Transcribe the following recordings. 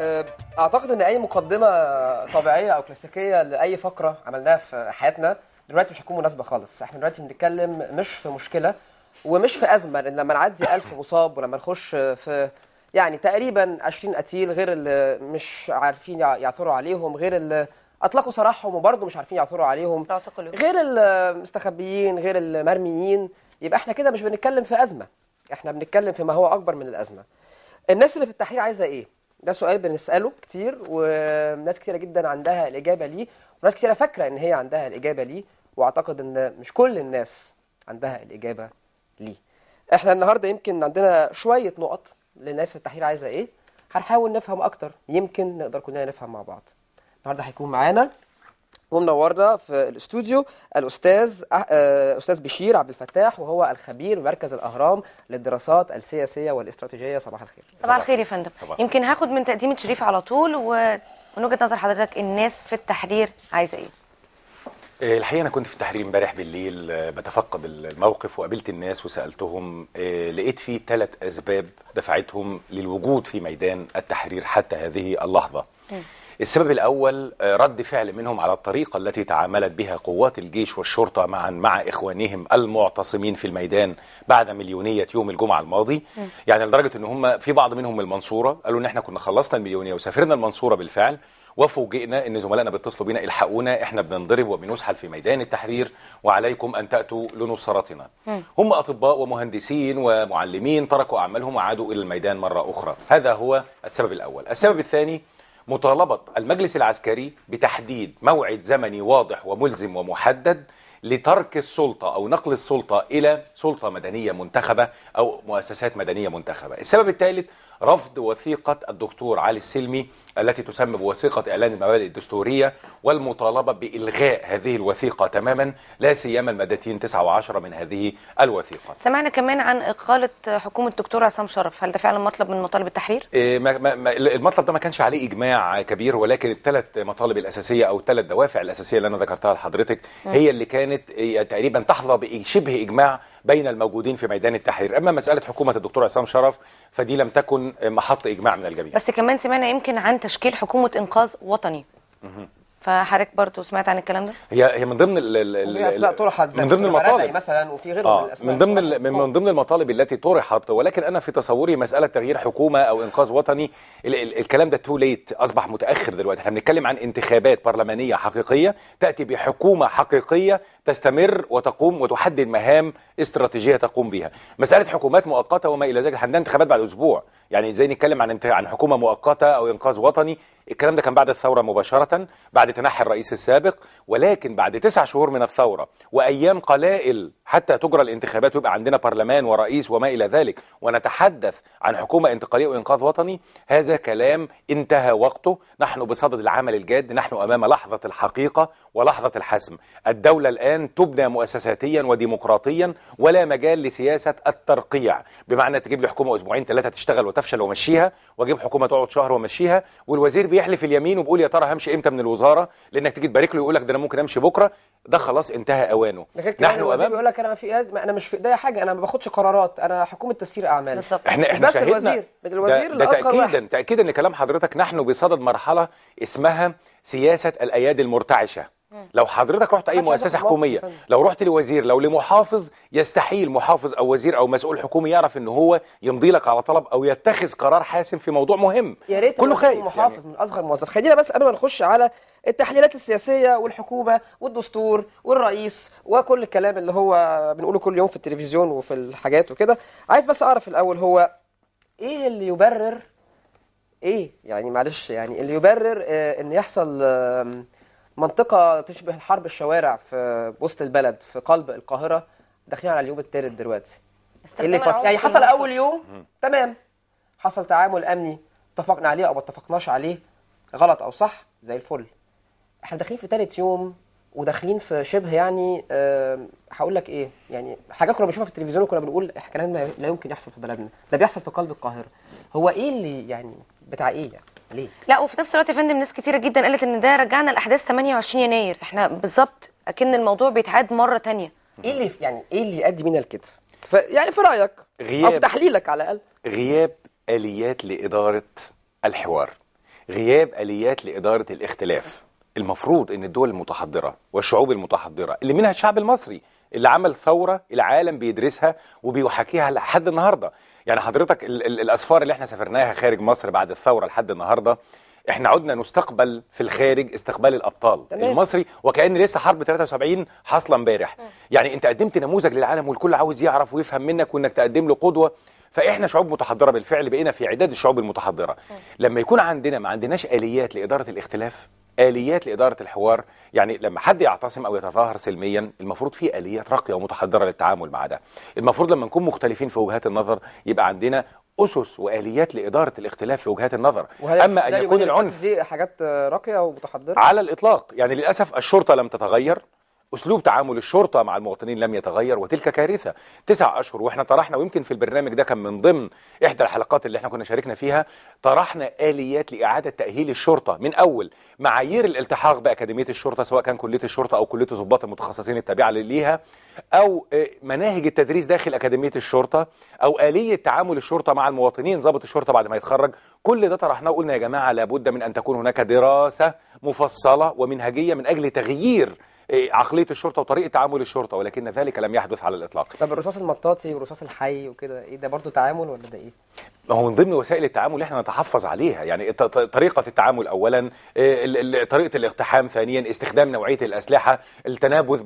آه، اعتقد ان اي مقدمه طبيعيه او كلاسيكيه لاي فقره عملناها في حياتنا دلوقتي مش هتكون مناسبه خالص احنا دلوقتي بنتكلم مش في مشكله ومش في ازمه لان لما نعدي 1000 مصاب ولما نخش في يعني تقريبا 20 قتيل غير اللي مش عارفين يعثروا عليهم غير اللي اطلقوا سراحهم وبرضه مش عارفين يعثروا عليهم غير المستخبيين غير المرميين يبقى احنا كده مش بنتكلم في ازمه احنا بنتكلم في ما هو اكبر من الازمه الناس اللي في التحرير عايزه ايه ده سؤال بنساله كتير وناس كتيره جدا عندها الاجابه ليه وناس كتيره فاكره ان هي عندها الاجابه ليه واعتقد ان مش كل الناس عندها الاجابه ليه احنا النهارده يمكن عندنا شويه نقط للناس في التحليل عايزه ايه هنحاول نفهم اكتر يمكن نقدر كلنا نفهم مع بعض النهارده هيكون معانا ومنورنا في الاستوديو الاستاذ آه، استاذ بشير عبد الفتاح وهو الخبير مركز الاهرام للدراسات السياسيه والاستراتيجيه صباح الخير صباح الخير يا فندم صباح. يمكن هاخد من تقديم شريف على طول و... وجهه نظر حضرتك الناس في التحرير عايزه ايه آه، الحقيقه انا كنت في التحرير امبارح بالليل آه، بتفقد الموقف وقابلت الناس وسالتهم لقيت في ثلاث اسباب دفعتهم للوجود في ميدان التحرير حتى هذه اللحظه م. السبب الأول آه، رد فعل منهم على الطريقة التي تعاملت بها قوات الجيش والشرطة معا مع إخوانهم المعتصمين في الميدان بعد مليونية يوم الجمعة الماضي م. يعني لدرجة أن هم في بعض منهم من المنصورة قالوا أن احنا كنا خلصنا المليونية وسافرنا المنصورة بالفعل وفوجئنا ان زملائنا بيتصلوا بينا الحقونا احنا بننضرب وبنسحل في ميدان التحرير وعليكم ان تاتوا لنصرتنا. هم اطباء ومهندسين ومعلمين تركوا اعمالهم وعادوا الى الميدان مره اخرى، هذا هو السبب الاول. السبب الثاني مطالبة المجلس العسكري بتحديد موعد زمني واضح وملزم ومحدد لترك السلطة أو نقل السلطة إلى سلطة مدنية منتخبة أو مؤسسات مدنية منتخبة السبب الثالث رفض وثيقة الدكتور علي السلمي التي تسمى بوثيقة إعلان المبادئ الدستورية والمطالبة بإلغاء هذه الوثيقة تماما لا سيما المادتين 9 و10 من هذه الوثيقة سمعنا كمان عن إقالة حكومة الدكتور عصام شرف هل ده فعلا مطلب من مطالب التحرير؟ إيه، المطلب ده ما كانش عليه إجماع كبير ولكن الثلاث مطالب الأساسية أو الثلاث دوافع الأساسية اللي أنا ذكرتها لحضرتك هي اللي كانت تقريبا تحظى بشبه إجماع بين الموجودين في ميدان التحرير اما مساله حكومه الدكتور عصام شرف فدي لم تكن محط اجماع من الجميع بس كمان سمعنا يمكن عن تشكيل حكومه انقاذ وطني فحضرتك برضه سمعت عن الكلام ده هي هي من ضمن ال ال اسماء طرحت من ضمن المطالب يعني مثلا وفي غيره آه من, ضمن ال آه. من ضمن المطالب التي طرحت ولكن انا في تصوري مساله تغيير حكومه او انقاذ وطني ال ال الكلام ده تو ليت اصبح متاخر دلوقتي احنا بنتكلم عن انتخابات برلمانيه حقيقيه تاتي بحكومه حقيقيه تستمر وتقوم وتحدد مهام استراتيجيه تقوم بها مساله حكومات مؤقته وما الى ذلك عندنا انتخابات بعد اسبوع يعني ازاي نتكلم عن عن حكومه مؤقته او انقاذ وطني الكلام ده كان بعد الثوره مباشره بعد تنحي الرئيس السابق ولكن بعد تسع شهور من الثوره وايام قلائل حتى تجرى الانتخابات ويبقى عندنا برلمان ورئيس وما الى ذلك ونتحدث عن حكومه انتقاليه وانقاذ وطني هذا كلام انتهى وقته نحن بصدد العمل الجاد نحن امام لحظه الحقيقه ولحظه الحسم الدوله الان الآن تبنى مؤسساتيا وديمقراطيا ولا مجال لسياسة الترقيع بمعنى تجيب لي حكومة أسبوعين ثلاثة تشتغل وتفشل ومشيها وأجيب حكومة تقعد شهر ومشيها والوزير بيحلف اليمين وبيقول يا ترى همشي إمتى من الوزارة لأنك تيجي تبارك له يقول لك ده أنا ممكن أمشي بكرة ده خلاص انتهى أوانه نحن أمام بيقول لك أنا ما في أنا مش في إيديا حاجة أنا ما باخدش قرارات أنا حكومة تسيير أعمال بالظبط إحنا إحنا بس الوزير الوزير ده, ده تأكيدا تأكيدا لكلام حضرتك نحن بصدد مرحلة اسمها سياسة الأيادي المرتعشة لو حضرتك رحت اي مؤسسه حكوميه لو رحت لوزير لو لمحافظ يستحيل محافظ او وزير او مسؤول حكومي يعرف ان هو يمضي لك على طلب او يتخذ قرار حاسم في موضوع مهم يا ريت كله خايف يعني. محافظ يعني. من اصغر موظف خلينا بس قبل ما نخش على التحليلات السياسيه والحكومه والدستور والرئيس وكل الكلام اللي هو بنقوله كل يوم في التلفزيون وفي الحاجات وكده عايز بس اعرف الاول هو ايه اللي يبرر ايه يعني معلش يعني اللي يبرر آه، ان يحصل آه منطقة تشبه الحرب الشوارع في وسط البلد في قلب القاهرة داخلين على اليوم الثالث دلوقتي إيه اللي فص... يعني حصل أول يوم تمام حصل تعامل أمني اتفقنا عليه أو ما اتفقناش عليه غلط أو صح زي الفل احنا داخلين في ثالث يوم وداخلين في شبه يعني أه هقول لك ايه يعني حاجات كنا بنشوفها في التلفزيون وكنا بنقول الكلام لا يمكن يحصل في بلدنا ده بيحصل في قلب القاهره هو ايه اللي يعني بتاع ايه يعني ليه لا وفي نفس الوقت يا فندم ناس كتيره جدا قالت ان ده رجعنا لاحداث 28 يناير احنا بالظبط اكن الموضوع بيتعاد مره ثانيه ايه اللي يعني ايه اللي يؤدي بينا لكده يعني في رايك غياب او في تحليلك على الاقل غياب اليات لاداره الحوار غياب اليات لاداره الاختلاف المفروض ان الدول المتحضره والشعوب المتحضره اللي منها الشعب المصري اللي عمل ثوره العالم بيدرسها وبيحاكيها لحد النهارده يعني حضرتك ال ال الاسفار اللي احنا سافرناها خارج مصر بعد الثوره لحد النهارده احنا عدنا نستقبل في الخارج استقبال الابطال تمام. المصري وكان لسه حرب 73 حاصله امبارح يعني انت قدمت نموذج للعالم والكل عاوز يعرف ويفهم منك وانك تقدم له قدوه فاحنا شعوب متحضره بالفعل بقينا في عداد الشعوب المتحضره م. لما يكون عندنا ما عندناش اليات لاداره الاختلاف اليات لاداره الحوار يعني لما حد يعتصم او يتظاهر سلميا المفروض في اليات راقيه ومتحضره للتعامل مع ده المفروض لما نكون مختلفين في وجهات النظر يبقى عندنا اسس واليات لاداره الاختلاف في وجهات النظر اما ان يكون العنف دي حاجات راقيه ومتحضره على الاطلاق يعني للاسف الشرطه لم تتغير أسلوب تعامل الشرطة مع المواطنين لم يتغير وتلك كارثة تسع أشهر وإحنا طرحنا ويمكن في البرنامج ده كان من ضمن إحدى الحلقات اللي إحنا كنا شاركنا فيها طرحنا آليات لإعادة تأهيل الشرطة من أول معايير الالتحاق بأكاديمية الشرطة سواء كان كلية الشرطة أو كلية الضباط المتخصصين التابعة ليها أو آه، مناهج التدريس داخل أكاديمية الشرطة أو آلية تعامل الشرطة مع المواطنين ضابط الشرطة بعد ما يتخرج كل ده طرحناه وقلنا يا جماعة لابد من أن تكون هناك دراسة مفصلة ومنهجية من أجل تغيير إيه، عقليه الشرطه وطريقه تعامل الشرطه ولكن ذلك لم يحدث على الاطلاق طب الرصاص المطاطي والرصاص الحي وكده ايه ده برضه تعامل ولا ده ايه ما هو من ضمن وسائل التعامل اللي احنا نتحفظ عليها يعني طريقة التعامل أولا آه، طريقة الاقتحام ثانيا استخدام نوعية الأسلحة التنابذ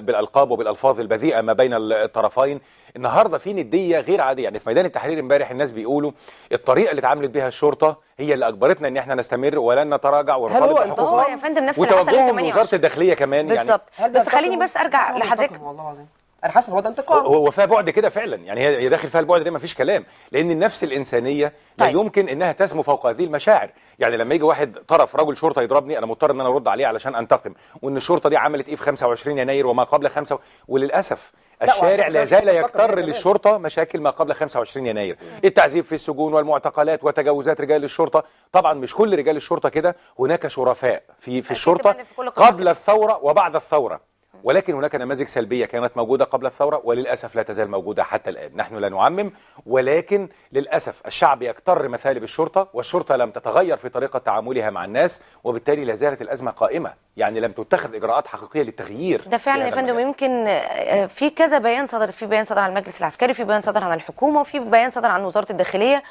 بالألقاب وبالألفاظ البذيئة ما بين الطرفين النهاردة في ندية غير عادية يعني في ميدان التحرير امبارح الناس بيقولوا الطريقة اللي اتعاملت بها الشرطة هي اللي أجبرتنا إن احنا نستمر ولن نتراجع ونطالب بحقوقنا وتوجههم وزارة الداخلية كمان بالزبط. يعني بالظبط بس خليني بس أرجع لحضرتك والله العظيم انا حاسس ان هو ده انتقام هو فيها بعد كده فعلا يعني هي داخل فيها البعد ده ما فيش كلام لان النفس الانسانيه لا طيب. يمكن انها تسمو فوق هذه المشاعر يعني لما يجي واحد طرف رجل شرطه يضربني انا مضطر ان انا ارد عليه علشان انتقم وان الشرطه دي عملت ايه في 25 يناير وما قبل 5 وللاسف الشارع لا زال يكتر إيه؟ للشرطه مشاكل ما قبل 25 يناير التعذيب في السجون والمعتقلات وتجاوزات رجال الشرطه طبعا مش كل رجال الشرطه كده هناك شرفاء في في الشرطه في قبل الثوره وبعد الثوره ولكن هناك نماذج سلبية كانت موجودة قبل الثورة وللأسف لا تزال موجودة حتى الآن نحن لا نعمم ولكن للأسف الشعب يكتر مثالب الشرطة والشرطة لم تتغير في طريقة تعاملها مع الناس وبالتالي لا زالت الأزمة قائمة يعني لم تتخذ إجراءات حقيقية للتغيير ده فعلا يا فندم يمكن آه، في كذا بيان صدر في بيان صدر عن المجلس العسكري في بيان صدر عن الحكومة وفي بيان صدر عن وزارة الداخلية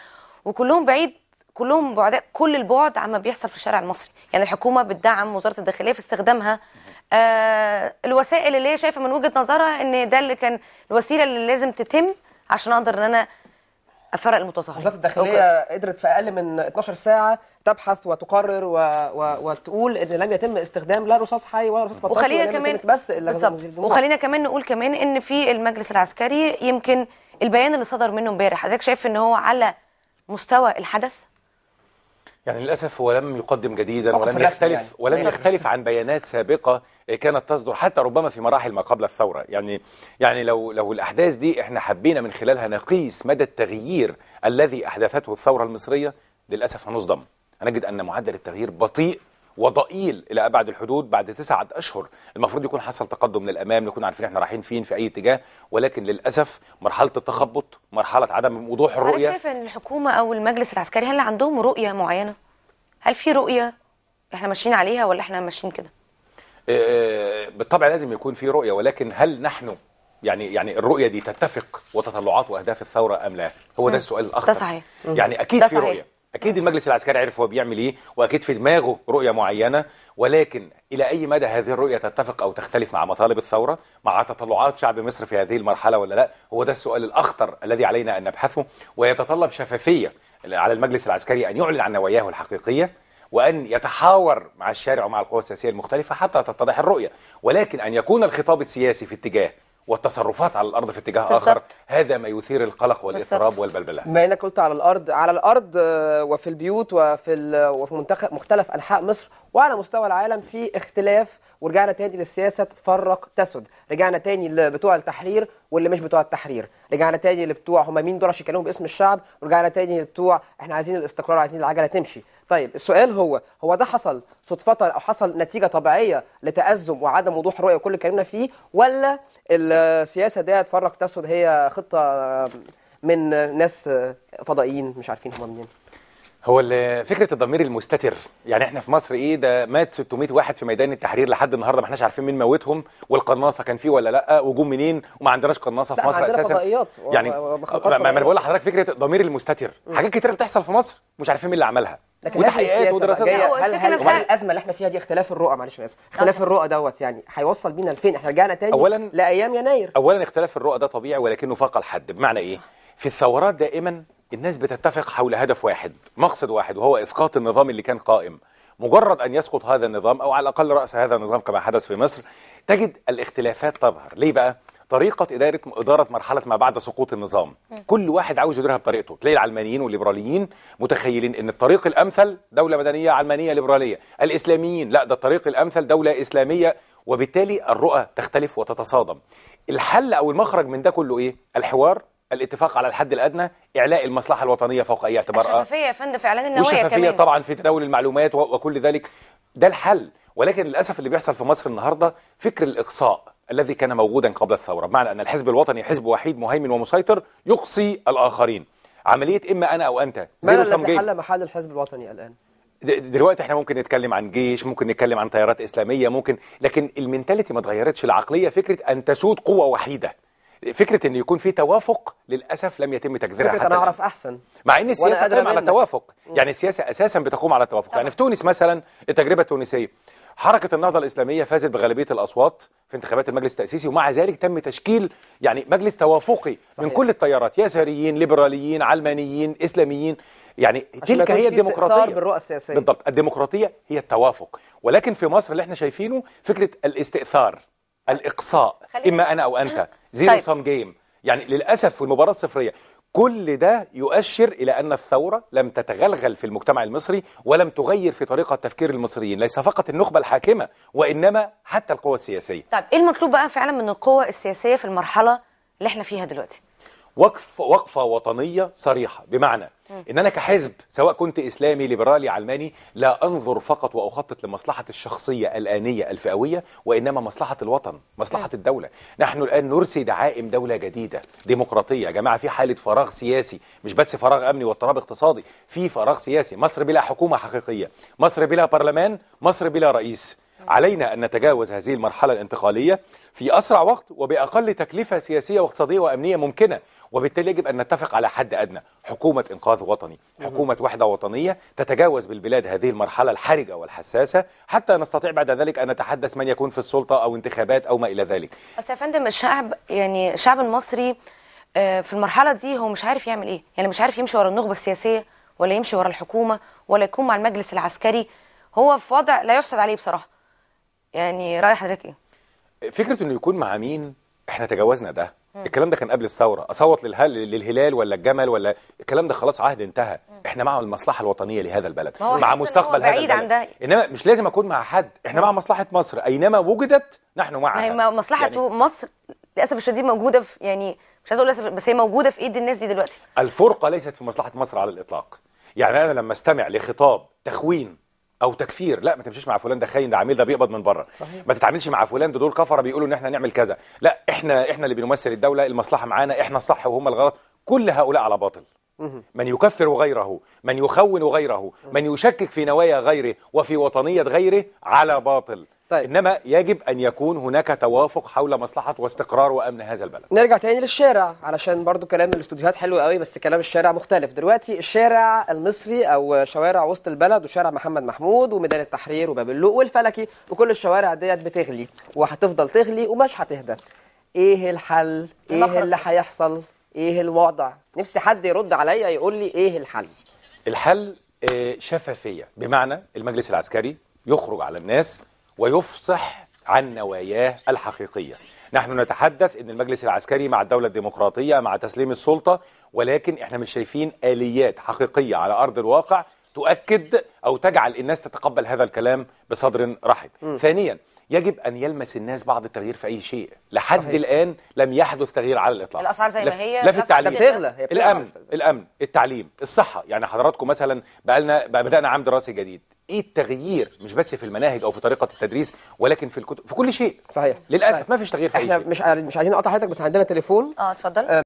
وكلهم بعيد كلهم بعداء كل البعد عما بيحصل في الشارع المصري يعني الحكومه بتدعم وزاره الداخليه في استخدامها آه الوسائل اللي هي شايفه من وجهه نظرها ان ده اللي كان الوسيله اللي لازم تتم عشان اقدر ان انا افرق المتظاهرين وزاره الداخليه أوكي. قدرت في اقل من 12 ساعه تبحث وتقرر و... و... وتقول ان لم يتم استخدام لا رصاص حي ولا رصاص بطاطا وخلينا كمان بس بالظبط وخلينا كمان نقول كمان ان في المجلس العسكري يمكن البيان اللي صدر منه امبارح حضرتك شايف ان هو على مستوى الحدث يعني للأسف هو لم يقدم جديدا ولم يختلف يعني. ولم أيوة. يختلف عن بيانات سابقة كانت تصدر حتى ربما في مراحل ما قبل الثورة يعني يعني لو لو الأحداث دي احنا حبينا من خلالها نقيس مدى التغيير الذي أحدثته الثورة المصرية للأسف هنصدم هنجد أن معدل التغيير بطيء وضئيل الى ابعد الحدود بعد تسعه اشهر المفروض يكون حصل تقدم للامام نكون عارفين احنا رايحين فين في اي اتجاه ولكن للاسف مرحله التخبط مرحله عدم وضوح الرؤيه انا شايف ان الحكومه او المجلس العسكري هل عندهم رؤيه معينه هل في رؤيه احنا ماشيين عليها ولا احنا ماشيين كده آه، بالطبع لازم يكون في رؤيه ولكن هل نحن يعني يعني الرؤيه دي تتفق وتطلعات واهداف الثوره ام لا هو ده السؤال الاخطر ده صحيح يعني اكيد ده في رؤيه اكيد المجلس العسكري عرف هو بيعمل ايه واكيد في دماغه رؤيه معينه ولكن الى اي مدى هذه الرؤيه تتفق او تختلف مع مطالب الثوره مع تطلعات شعب مصر في هذه المرحله ولا لا هو ده السؤال الاخطر الذي علينا ان نبحثه ويتطلب شفافيه على المجلس العسكري ان يعلن عن نواياه الحقيقيه وأن يتحاور مع الشارع ومع القوى السياسية المختلفة حتى تتضح الرؤية ولكن أن يكون الخطاب السياسي في اتجاه والتصرفات على الارض في اتجاه بالزبط. اخر هذا ما يثير القلق والاضطراب والبلبله بما انك قلت على الارض على الارض آه، وفي البيوت وفي وفي منتخب مختلف انحاء مصر وعلى مستوى العالم في اختلاف ورجعنا تاني للسياسه فرق تسد رجعنا تاني لبتوع التحرير واللي مش بتوع التحرير رجعنا تاني لبتوع هم مين دول عشان باسم الشعب ورجعنا تاني لبتوع احنا عايزين الاستقرار عايزين العجله تمشي طيب السؤال هو هو ده حصل صدفة أو حصل نتيجة طبيعية لتأزم وعدم وضوح رؤية وكل كلامنا فيه ولا السياسة دي اتفرج تسد هي خطة من ناس فضائيين مش عارفين هم منين هو فكره الضمير المستتر يعني احنا في مصر ايه ده مات 600 واحد في ميدان التحرير لحد النهارده ما احناش عارفين مين موتهم والقناصه كان فيه ولا لا وجم منين وما عندناش قناصه في مصر اساسا فضائيات يعني ما انا بقول لحضرتك فكره الضمير المستتر حاجات كتير بتحصل في مصر مش عارفين مين اللي عملها وتحقيقات ودراسات هل هل الازمه اللي احنا فيها دي اختلاف الرؤى معلش انا اسف اختلاف الرؤى دوت يعني هيوصل بينا لفين احنا رجعنا تاني اولا لايام يناير اولا اختلاف الرؤى ده طبيعي ولكنه فاق الحد بمعنى ايه في الثورات دائما الناس بتتفق حول هدف واحد مقصد واحد وهو إسقاط النظام اللي كان قائم مجرد أن يسقط هذا النظام أو على الأقل رأس هذا النظام كما حدث في مصر تجد الاختلافات تظهر ليه بقى؟ طريقة إدارة إدارة مرحلة ما بعد سقوط النظام م. كل واحد عاوز يديرها بطريقته تلاقي العلمانيين والليبراليين متخيلين أن الطريق الأمثل دولة مدنية علمانية ليبرالية الإسلاميين لا ده الطريق الأمثل دولة إسلامية وبالتالي الرؤى تختلف وتتصادم الحل أو المخرج من ده كله إيه؟ الحوار الاتفاق على الحد الادنى اعلاء المصلحه الوطنيه فوق اي اعتبار آه. الشفافيه يا فندم في اعلان النوايا والشفافيه كمان. طبعا في تداول المعلومات وكل ذلك ده الحل ولكن للاسف اللي بيحصل في مصر النهارده فكر الاقصاء الذي كان موجودا قبل الثوره بمعنى ان الحزب الوطني حزب وحيد مهيمن ومسيطر يقصي الاخرين عملية إما أنا أو أنت من الذي حل محل الحزب الوطني الآن؟ دلوقتي احنا ممكن نتكلم عن جيش ممكن نتكلم عن تيارات إسلامية ممكن لكن المنتاليتي ما اتغيرتش العقلية فكرة أن تسود قوة وحيدة فكره ان يكون في توافق للاسف لم يتم تجذيرها حتى انا اعرف احسن مع ان السياسه تقوم على التوافق يعني السياسه اساسا بتقوم على التوافق يعني في تونس مثلا التجربه التونسيه حركه النهضه الاسلاميه فازت بغالبيه الاصوات في انتخابات المجلس التاسيسي ومع ذلك تم تشكيل يعني مجلس توافقي صحيح. من كل التيارات يساريين ليبراليين علمانيين اسلاميين يعني تلك هي الديمقراطيه بالرؤى السياسيه بالضبط الديمقراطيه هي التوافق ولكن في مصر اللي احنا شايفينه فكره الاستئثار الاقصاء اما انا او انت زيرو سام سم جيم يعني للاسف في المباراه الصفريه كل ده يؤشر إلى أن الثورة لم تتغلغل في المجتمع المصري ولم تغير في طريقة تفكير المصريين ليس فقط النخبة الحاكمة وإنما حتى القوى السياسية طيب إيه المطلوب بقى فعلا من القوى السياسية في المرحلة اللي احنا فيها دلوقتي؟ وقف وقفه وطنيه صريحه بمعنى ان انا كحزب سواء كنت اسلامي ليبرالي علماني لا انظر فقط واخطط لمصلحه الشخصيه الانيه الفئويه وانما مصلحه الوطن مصلحه الدوله نحن الان نرسي دعائم دوله جديده ديمقراطيه يا جماعه في حاله فراغ سياسي مش بس فراغ امني واضطراب اقتصادي في فراغ سياسي مصر بلا حكومه حقيقيه مصر بلا برلمان مصر بلا رئيس علينا أن نتجاوز هذه المرحلة الانتقالية في أسرع وقت وبأقل تكلفة سياسية واقتصادية وأمنية ممكنة وبالتالي يجب أن نتفق على حد أدنى حكومة إنقاذ وطني حكومة وحدة وطنية تتجاوز بالبلاد هذه المرحلة الحرجة والحساسة حتى نستطيع بعد ذلك أن نتحدث من يكون في السلطة أو انتخابات أو ما إلى ذلك بس يا فندم الشعب يعني الشعب المصري آه، في المرحلة دي هو مش عارف يعمل إيه يعني مش عارف يمشي ورا النخبة السياسية ولا يمشي ورا الحكومة ولا يكون مع المجلس العسكري هو في وضع لا يحسد عليه بصراحة يعني راي حضرتك ايه فكره انه يكون مع مين احنا تجاوزنا ده مم. الكلام ده كان قبل الثوره اصوت للهل... للهلال ولا الجمل ولا الكلام ده خلاص عهد انتهى مم. احنا مع المصلحه الوطنيه لهذا البلد مع مستقبل هذا البلد عن ده. انما مش لازم اكون مع حد احنا مم. مع مصلحه مصر اينما وجدت نحن معها ما مصلحه يعني... مصر للاسف الشديد موجوده في يعني مش عايز اقول بس هي موجوده في ايد الناس دي دلوقتي الفرقه ليست في مصلحه مصر على الاطلاق يعني انا لما استمع لخطاب تخوين او تكفير لا ما تمشيش مع فلان ده خاين ده عميل ده بيقبض من بره صحيح. ما تتعاملش مع فلان ده دول كفره بيقولوا ان احنا نعمل كذا لا احنا احنا اللي بنمثل الدوله المصلحه معانا احنا الصح وهم الغلط كل هؤلاء على باطل من يكفر غيره من يخون غيره من يشكك في نوايا غيره وفي وطنية غيره على باطل طيب. إنما يجب أن يكون هناك توافق حول مصلحة واستقرار وأمن هذا البلد نرجع تاني للشارع علشان برضو كلام الاستوديوهات حلو قوي بس كلام الشارع مختلف دلوقتي الشارع المصري أو شوارع وسط البلد وشارع محمد محمود وميدان التحرير وباب اللوق والفلكي وكل الشوارع ديت بتغلي وهتفضل تغلي ومش هتهدى ايه الحل ايه اللي هيحصل ايه الوضع نفسي حد يرد عليا يقول لي ايه الحل الحل آه، شفافية بمعنى المجلس العسكري يخرج على الناس ويفصح عن نواياه الحقيقية نحن نتحدث ان المجلس العسكري مع الدولة الديمقراطية مع تسليم السلطة ولكن احنا مش شايفين آليات حقيقية على أرض الواقع تؤكد أو تجعل الناس تتقبل هذا الكلام بصدر رحب ثانيا يجب أن يلمس الناس بعض التغيير في أي شيء لحد صحيح. الآن لم يحدث تغيير على الإطلاق الأسعار زي ما هي لا في التعليم بتغلى الأمن الأمن التعليم الصحة يعني حضراتكم مثلا بقالنا بدأنا عام دراسي جديد ايه التغيير مش بس في المناهج او في طريقه التدريس ولكن في الكتب في كل شيء صحيح للاسف صحيح. ما فيش تغيير في احنا أي شيء. مش مش عايزين اقطع حضرتك بس عندنا تليفون اه اتفضل آه،